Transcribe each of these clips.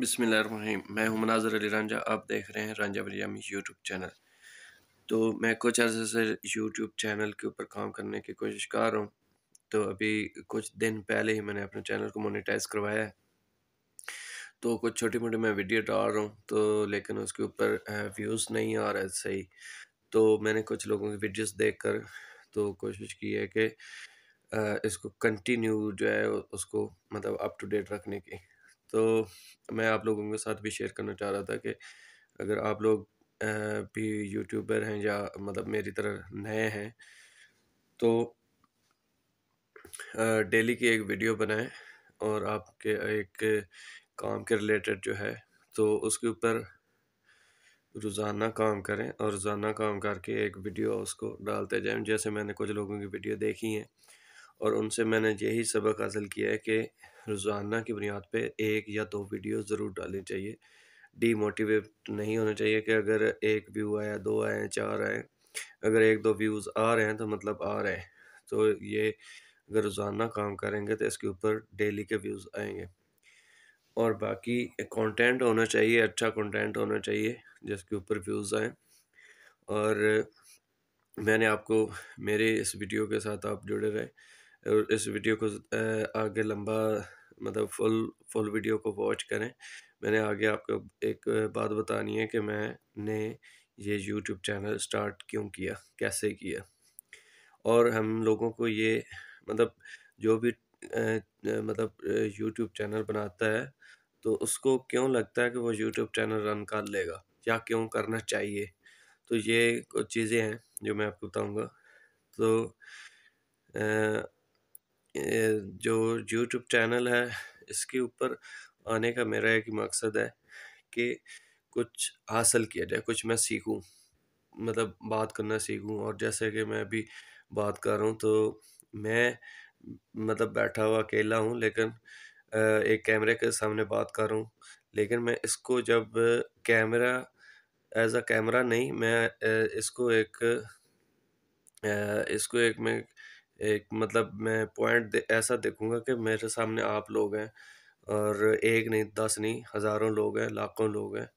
बसमिल मैं हूं मनाजर अली रंजा आप देख रहे हैं रंजा वलियामी यूट्यूब चैनल तो मैं कुछ अर्से से यूट्यूब चैनल के ऊपर काम करने की कोशिश कर रहा हूँ तो अभी कुछ दिन पहले ही मैंने अपने चैनल को मोनेटाइज करवाया है तो कुछ छोटी मोटी मैं वीडियो डाल रहा हूँ तो लेकिन उसके ऊपर व्यूज़ नहीं आ रहा है सही तो मैंने कुछ लोगों की देख कर तो कोशिश की है कि इसको कंटिन्यू जो है उसको मतलब अप टू डेट रखने की तो मैं आप लोगों के साथ भी शेयर करना चाह रहा था कि अगर आप लोग भी यूट्यूबर हैं या मतलब मेरी तरह नए हैं तो डेली की एक वीडियो बनाएं और आपके एक काम के रिलेटेड जो है तो उसके ऊपर रोज़ाना काम करें और रोज़ाना काम करके एक वीडियो उसको डालते जाएं जैसे मैंने कुछ लोगों की वीडियो देखी हैं और उनसे मैंने यही सबक हासिल किया है कि रोज़ाना की बुनियाद पर एक या दो वीडियो ज़रूर डालनी चाहिए डीमोटिवेट नहीं होना चाहिए कि अगर एक व्यू आया दो आए चार आए अगर एक दो व्यूज़ आ रहे हैं तो मतलब आ रहे हैं तो ये अगर रोज़ाना काम करेंगे तो इसके ऊपर डेली के व्यूज़ आएंगे और बाकी कंटेंट होना चाहिए अच्छा कंटेंट होना चाहिए जिसके ऊपर व्यूज़ आए और मैंने आपको मेरे इस वीडियो के साथ आप जुड़े रहे और इस वीडियो को आगे लंबा मतलब फुल फुल वीडियो को वॉच करें मैंने आगे आपको एक बात बतानी है कि मैंने ये यूट्यूब चैनल स्टार्ट क्यों किया कैसे किया और हम लोगों को ये मतलब जो भी मतलब यूट्यूब चैनल बनाता है तो उसको क्यों लगता है कि वो यूट्यूब चैनल रन कर लेगा या क्यों करना चाहिए तो ये कुछ चीज़ें हैं जो मैं आपको बताऊंगा तो जो यूट्यूब चैनल है इसके ऊपर आने का मेरा एक मकसद है कि कुछ हासिल किया जाए कुछ मैं सीखूं मतलब बात करना सीखूं और जैसे कि मैं अभी बात कर रहा हूं तो मैं मतलब बैठा हुआ अकेला हूं लेकिन एक कैमरे के सामने बात कर रहा हूं लेकिन मैं इसको जब कैमरा एज अ कैमरा नहीं मैं इसको एक इसको एक मैं एक मतलब मैं पॉइंट दे, ऐसा देखूंगा कि मेरे सामने आप लोग हैं और एक नहीं दस नहीं हज़ारों लोग हैं लाखों लोग हैं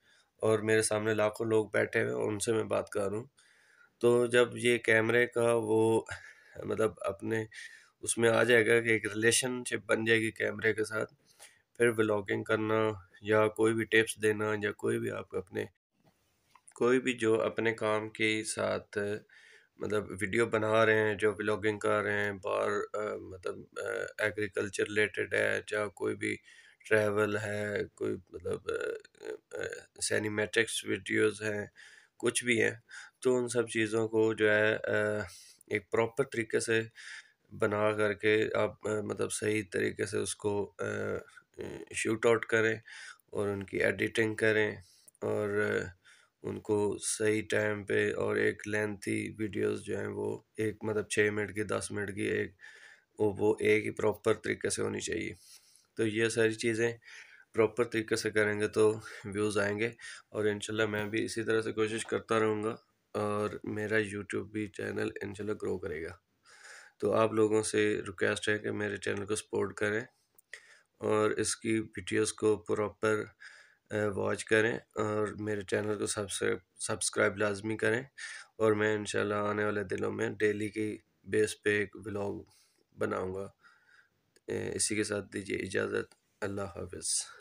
और मेरे सामने लाखों लोग बैठे हुए हैं उनसे मैं बात कर रहा हूँ तो जब ये कैमरे का वो मतलब अपने उसमें आ जाएगा कि एक रिलेशनशिप बन जाएगी कैमरे के साथ फिर व्लॉगिंग करना या कोई भी टिप्स देना या कोई भी आप अपने कोई भी जो अपने काम के साथ मतलब वीडियो बना रहे हैं जो व्लॉगिंग कर रहे हैं बाहर मतलब एग्रीकल्चर रिलेटेड है या कोई भी ट्रैवल है कोई मतलब सैनीमेटिक्स वीडियोस हैं कुछ भी हैं तो उन सब चीज़ों को जो है आ, एक प्रॉपर तरीके से बना करके आप आ, मतलब सही तरीके से उसको शूट आउट करें और उनकी एडिटिंग करें और उनको सही टाइम पे और एक लेंथी वीडियोस जो हैं वो एक मतलब छः मिनट की दस मिनट की एक वो वो एक ही प्रॉपर तरीके से होनी चाहिए तो ये सारी चीज़ें प्रॉपर तरीके से करेंगे तो व्यूज़ आएंगे और इनशाला मैं भी इसी तरह से कोशिश करता रहूँगा और मेरा यूट्यूब भी चैनल इनशाला ग्रो करेगा तो आप लोगों से रिक्वेस्ट है कि मेरे चैनल को सपोर्ट करें और इसकी वीडियोज़ को प्रॉपर वॉच करें और मेरे चैनल को सब्सक्राइब सब्सक्राइब लाजमी करें और मैं इंशाल्लाह आने वाले दिनों में डेली की बेस पे एक व्लॉग बनाऊँगा इसी के साथ दीजिए इजाज़त अल्लाह हाफिज़